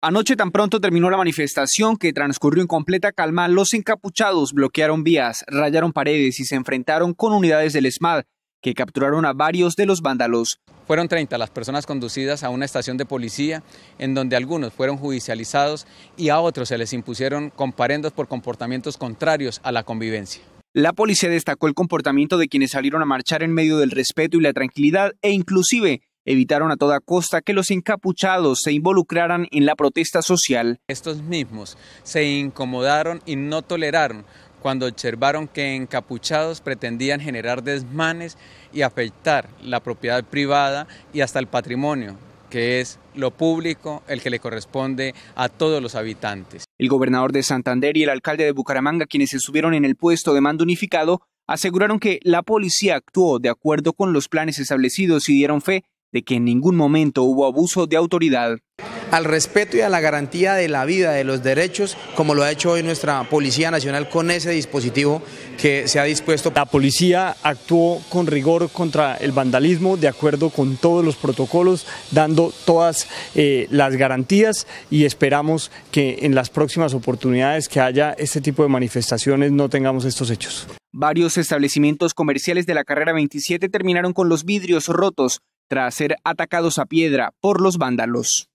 Anoche tan pronto terminó la manifestación que transcurrió en completa calma, los encapuchados bloquearon vías, rayaron paredes y se enfrentaron con unidades del ESMAD que capturaron a varios de los vándalos. Fueron 30 las personas conducidas a una estación de policía en donde algunos fueron judicializados y a otros se les impusieron comparendos por comportamientos contrarios a la convivencia. La policía destacó el comportamiento de quienes salieron a marchar en medio del respeto y la tranquilidad e inclusive evitaron a toda costa que los encapuchados se involucraran en la protesta social. Estos mismos se incomodaron y no toleraron cuando observaron que encapuchados pretendían generar desmanes y afectar la propiedad privada y hasta el patrimonio, que es lo público, el que le corresponde a todos los habitantes. El gobernador de Santander y el alcalde de Bucaramanga, quienes se subieron en el puesto de mando unificado, aseguraron que la policía actuó de acuerdo con los planes establecidos y dieron fe de que en ningún momento hubo abuso de autoridad. Al respeto y a la garantía de la vida, de los derechos, como lo ha hecho hoy nuestra Policía Nacional con ese dispositivo que se ha dispuesto. La policía actuó con rigor contra el vandalismo, de acuerdo con todos los protocolos, dando todas eh, las garantías y esperamos que en las próximas oportunidades que haya este tipo de manifestaciones no tengamos estos hechos. Varios establecimientos comerciales de la carrera 27 terminaron con los vidrios rotos tras ser atacados a piedra por los vándalos.